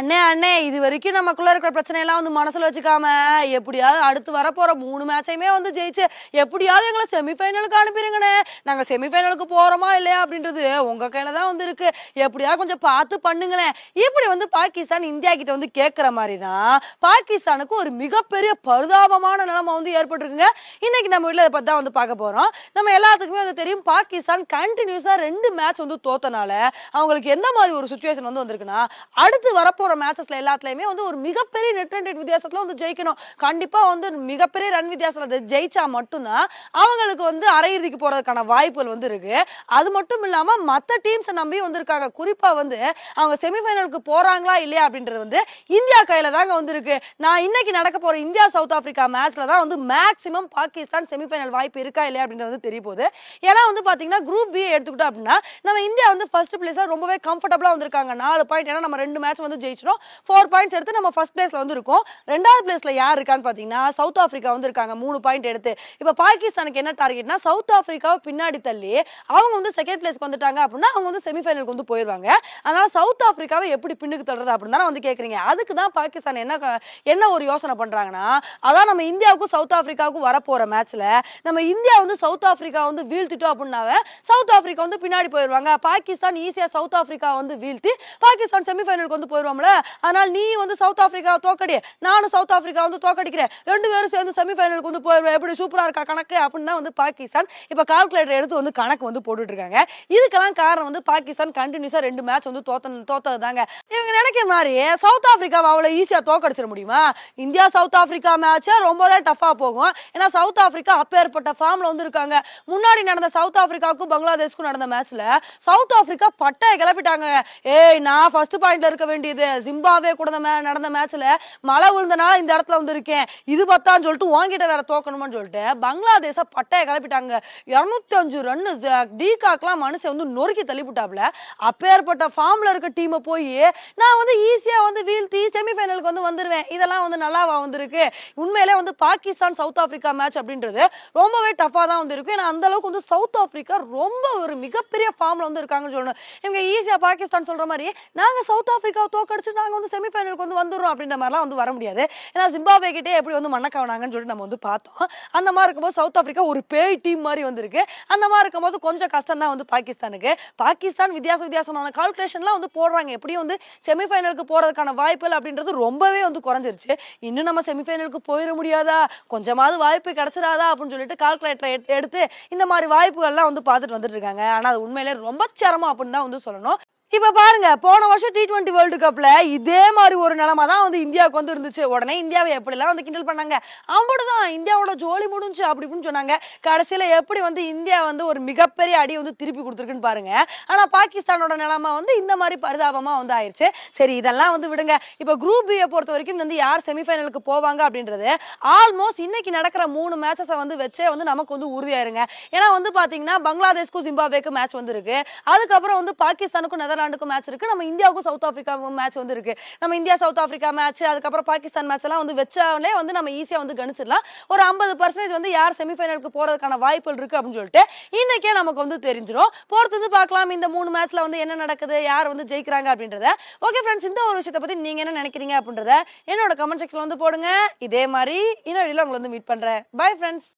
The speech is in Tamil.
அண்ணே அண்ணே இது வரைக்கும் நமக்குள்ள இருக்கிற பிரச்சனையெல்லாம் வந்து மனசுல வச்சுக்காம எப்படியாவது அடுத்து போற மூணு மேட்சையுமே வந்து ஜெயிச்சு எப்படியாவது எங்களை செமிஃபைனலுக்கு அனுப்பிடுங்கண்ணே நாங்க செமிஃபைனலுக்கு போறோமா இல்லையா அப்படின்றது உங்க கையில தான் வந்து இருக்கு எப்படியாவது கொஞ்சம் பார்த்து பண்ணுங்களேன் இப்படி வந்து பாகிஸ்தான் இந்தியா கிட்ட வந்து கேட்கிற மாதிரி தான் பாகிஸ்தானுக்கு ஒரு மிகப்பெரிய பரிதாபமான நிலைமை வந்து ஏற்பட்டிருக்குங்க இன்னைக்கு நம்ம வீட்டில் அதை பற்றி தான் வந்து பார்க்க போறோம் நம்ம எல்லாத்துக்குமே வந்து தெரியும் பாகிஸ்தான் கண்டினியூஸா ரெண்டு மேட்ச் வந்து தோத்தனால அவங்களுக்கு எந்த மாதிரி ஒரு சுச்சுவேஷன் வந்து வந்திருக்குன்னா அடுத்து வரப்போ போகிற மேட்சஸில் எல்லாத்துலேயுமே வந்து ஒரு மிகப்பெரிய நெட் அண்ட் ரேட் வித்தியாசத்தில் வந்து ஜெயிக்கணும் கண்டிப்பாக வந்து மிகப்பெரிய ரன் வித்தியாசத்தில் ஜெயிச்சா மட்டும்தான் அவங்களுக்கு வந்து அரையிறுதிக்கு போகிறதுக்கான வாய்ப்புகள் வந்து இருக்குது அது மட்டும் இல்லாமல் மற்ற டீம்ஸை நம்பி வந்திருக்காங்க குறிப்பாக வந்து அவங்க செமிஃபைனலுக்கு போகிறாங்களா இல்லையா அப்படின்றது வந்து இந்தியா கையில் தாங்க வந்திருக்கு நான் இன்னைக்கு நடக்க போகிற இந்தியா சவுத் ஆஃப்ரிக்கா மேட்ச்சில் தான் வந்து மேக்ஸிமம் பாகிஸ்தான் செமிஃபைனல் வாய்ப்பு இருக்கா இல்லையா அப்படின்றது வந்து தெரிய போகுது ஏன்னா வந்து பார்த்தீங்கன்னா குரூப் பி எடுத்துக்கிட்டோம் அப்படின்னா நம்ம இந்தியா வந்து ஃபர்ஸ்ட் பிளேஸில் ரொம்பவே கம்ஃபர்டபுளாக வந்திருக்காங்க நாலு பாயிண்ட் ஏன்னா நம்ம ரெண்டு மேட்ச் வந்து ஜெயிச்சு ஜெயிச்சிடும் ஃபோர் பாயிண்ட்ஸ் எடுத்து நம்ம ஃபர்ஸ்ட் பிளேஸில் வந்து இருக்கோம் ரெண்டாவது பிளேஸில் யார் இருக்கான்னு பாத்தீங்கன்னா சவுத் ஆஃப்ரிக்கா வந்து இருக்காங்க மூணு பாயிண்ட் எடுத்து இப்போ பாகிஸ்தானுக்கு என்ன டார்கெட்னா சவுத் ஆஃப்ரிக்கா பின்னாடி தள்ளி அவங்க வந்து செகண்ட் பிளேஸ்க்கு வந்துட்டாங்க அப்படின்னா அவங்க வந்து செமிஃபைனலுக்கு வந்து போயிடுவாங்க அதனால சவுத் ஆஃப்ரிக்காவை எப்படி பின்னுக்கு தள்ளுறது அப்படின்னு வந்து கேட்குறீங்க அதுக்கு தான் பாகிஸ்தான் என்ன என்ன ஒரு யோசனை பண்றாங்கன்னா அதான் நம்ம இந்தியாவுக்கும் சவுத் ஆஃப்ரிக்காவுக்கும் வரப்போற மேட்ச்சில் நம்ம இந்தியா வந்து சவுத் ஆஃப்ரிக்கா வந்து வீழ்த்திட்டோம் அப்படின்னாவே சவுத் ஆஃப்ரிக்கா வந்து பின்னாடி போயிடுவாங்க பாகிஸ்தான் ஈஸியாக சவுத் ஆஃப்ரிக்கா வந்து வீழ்த்தி பாகிஸ்தான் செமிஃபைனலுக்கு வந்து போயிடுவாங்க போகலாம்ல அதனால நீ வந்து சவுத் ஆஃப்ரிக்காவை தோக்கடி நானும் சவுத் ஆஃப்ரிக்கா வந்து தோக்கடிக்கிறேன் ரெண்டு பேரும் சேர்ந்து செமிஃபைனலுக்கு வந்து போயிடும் எப்படி சூப்பராக இருக்கா கணக்கு அப்படின்னு தான் வந்து பாகிஸ்தான் இப்போ கால்குலேட்டர் எடுத்து வந்து கணக்கு வந்து போட்டுட்டு இருக்காங்க இதுக்கெல்லாம் காரணம் வந்து பாகிஸ்தான் கண்டினியூஸாக ரெண்டு மேட்ச் வந்து தோத்தன் தோத்தது தாங்க இவங்க நினைக்கிற மாதிரி சவுத் ஆஃப்ரிக்காவை அவ்வளோ ஈஸியாக தோக்கடிச்சிட முடியுமா இந்தியா சவுத் ஆஃப்ரிக்கா மேட்சாக ரொம்பவே டஃபாக போகும் ஏன்னா சவுத் ஆஃப்ரிக்கா அப்பேற்பட்ட ஃபார்மில் வந்து இருக்காங்க முன்னாடி நடந்த சவுத் ஆஃப்ரிக்காவுக்கும் பங்களாதேஷ்க்கும் நடந்த மேட்ச்சில் சவுத் ஆஃப்ரிக்கா பட்டையை கிளப்பிட்டாங்க ஏய் நான் ஃபர்ஸ்ட் பாயிண்ட்ல இருக்க வேண்டியது ஜிம்பாவே கூட நடந்த மேட்ச்ல மழை விழுந்தனால இந்த இடத்துல வந்து இருக்கேன் இது பத்தான்னு சொல்லிட்டு வாங்கிட்ட வேற தோக்கணுமான்னு சொல்லிட்டு பங்களாதேச பட்டையை கிளப்பிட்டாங்க இருநூத்தி அஞ்சு ரன்னு டீகாக்லாம் மனுஷன் வந்து நொறுக்கி தள்ளிவிட்டாப்ல அப்பேற்பட்ட ஃபார்ம்ல இருக்க டீமை போய் நான் வந்து ஈஸியா வந்து வீழ்த்தி செமிஃபைனலுக்கு வந்து வந்துருவேன் இதெல்லாம் வந்து நல்லாவா வந்திருக்கு உண்மையிலே வந்து பாகிஸ்தான் சவுத் ஆப்பிரிக்கா மேட்ச் அப்படின்றது ரொம்பவே டஃபா தான் வந்து ஏன்னா அந்த அளவுக்கு வந்து சவுத் ஆப்பிரிக்கா ரொம்ப ஒரு மிகப்பெரிய ஃபார்ம்ல வந்து இருக்காங்கன்னு சொல்லணும் இவங்க ஈஸியா பாகிஸ்தான் சொல்ற மாதிரி நாங்க சவுத் ஆப்பிரிக்காவை தோக்க அடிச்சு நாங்கள் வந்து செமிஃபைனலுக்கு வந்து வந்துடுறோம் அப்படின்ற மாதிரிலாம் வந்து வர முடியாது ஏன்னா சிம்பாபே கிட்டே எப்படி வந்து மண்ணக்காவனாங்கன்னு சொல்லிட்டு நம்ம வந்து பார்த்தோம் அந்த மாதிரி இருக்கும்போது சவுத் ஆஃப்ரிக்கா ஒரு பேய் டீம் மாதிரி வந்திருக்கு அந்த மாதிரி இருக்கும்போது கொஞ்சம் கஷ்டம் தான் வந்து பாகிஸ்தானுக்கு பாகிஸ்தான் வித்தியாச வித்தியாசமான கால்குலேஷன்லாம் வந்து போடுறாங்க எப்படியும் வந்து செமிஃபைனலுக்கு போகிறதுக்கான வாய்ப்புகள் அப்படின்றது ரொம்பவே வந்து குறைஞ்சிருச்சு இன்னும் நம்ம செமிஃபைனலுக்கு போயிட முடியாதா கொஞ்சமாவது வாய்ப்பு கிடச்சிடாதா அப்படின்னு சொல்லிட்டு கால்குலேட்டரை எடுத்து இந்த மாதிரி வாய்ப்புகள்லாம் வந்து பார்த்துட்டு வந்துட்டு இருக்காங்க ஆனால் அது உண்மையிலே ரொம்ப சிரமம் அப்படின்னு தான் வந்து சொல்லணும் இப்போ பாருங்க போன வருஷம் டி டுவெண்ட்டி வேர்ல்டு கப்ல இதே மாதிரி ஒரு நிலமை தான் வந்து இந்தியாவுக்கு வந்து இருந்துச்சு உடனே இந்தியாவை எப்படிலாம் வந்து கிண்டல் பண்ணாங்க தான் இந்தியாவோட ஜோலி முடிஞ்சு அப்படி இப்படின்னு சொன்னாங்க கடைசியில் எப்படி வந்து இந்தியா வந்து ஒரு மிகப்பெரிய அடி வந்து திருப்பி கொடுத்துருக்குன்னு பாருங்க ஆனால் பாகிஸ்தானோட நிலமை வந்து இந்த மாதிரி பரிதாபமாக வந்து ஆயிடுச்சு சரி இதெல்லாம் வந்து விடுங்க இப்போ குரூப் பியை பொறுத்த வரைக்கும் வந்து யார் செமிஃபைனலுக்கு போவாங்க அப்படின்றது ஆல்மோஸ்ட் இன்னைக்கு நடக்கிற மூணு மேட்சஸை வந்து வச்சே வந்து நமக்கு வந்து உறுதியாயிருங்க ஏன்னா வந்து பார்த்தீங்கன்னா பங்களாதேஷ்க்கும் ஜிம்பாவேக்கும் மேட்ச் வந்துருக்கு அதுக்கப்புறம் வந்து பாகிஸ்தானுக்கும் நெதர்லாண்டுக்கும் மேட்ச் இருக்கு நம்ம இந்தியாவுக்கும் சவுத் ஆஃப்ரிக்காவுக்கும் மேட்ச் வந்து இருக்கு நம்ம இந்தியா சவுத் ஆஃப்ரிக்கா மேட்ச் அதுக்கப்புறம் பாகிஸ்தான் மேட்ச் எல்லாம் வந்து வச்சாலே வந்து நம்ம ஈஸியா வந்து கணிச்சிடலாம் ஒரு ஐம்பது பர்சன்டேஜ் வந்து யார் செமிஃபைனலுக்கு போறதுக்கான வாய்ப்புகள் இருக்கு அப்படின்னு சொல்லிட்டு இன்னைக்கே நமக்கு வந்து தெரிஞ்சிடும் போறது வந்து பார்க்கலாம் இந்த மூணு மேட்ச்ல வந்து என்ன நடக்குது யார் வந்து ஜெயிக்கிறாங்க அப்படின்றத ஓகே ஃப்ரெண்ட்ஸ் இந்த ஒரு விஷயத்தை பத்தி நீங்க என்ன நினைக்கிறீங்க அப்படின்றத என்னோட கமெண்ட் செக்ஷன்ல வந்து போடுங்க இதே மாதிரி இன்னொரு உங்களை வந்து மீட் பண்றேன் பை ஃப்ரெண்ட்ஸ்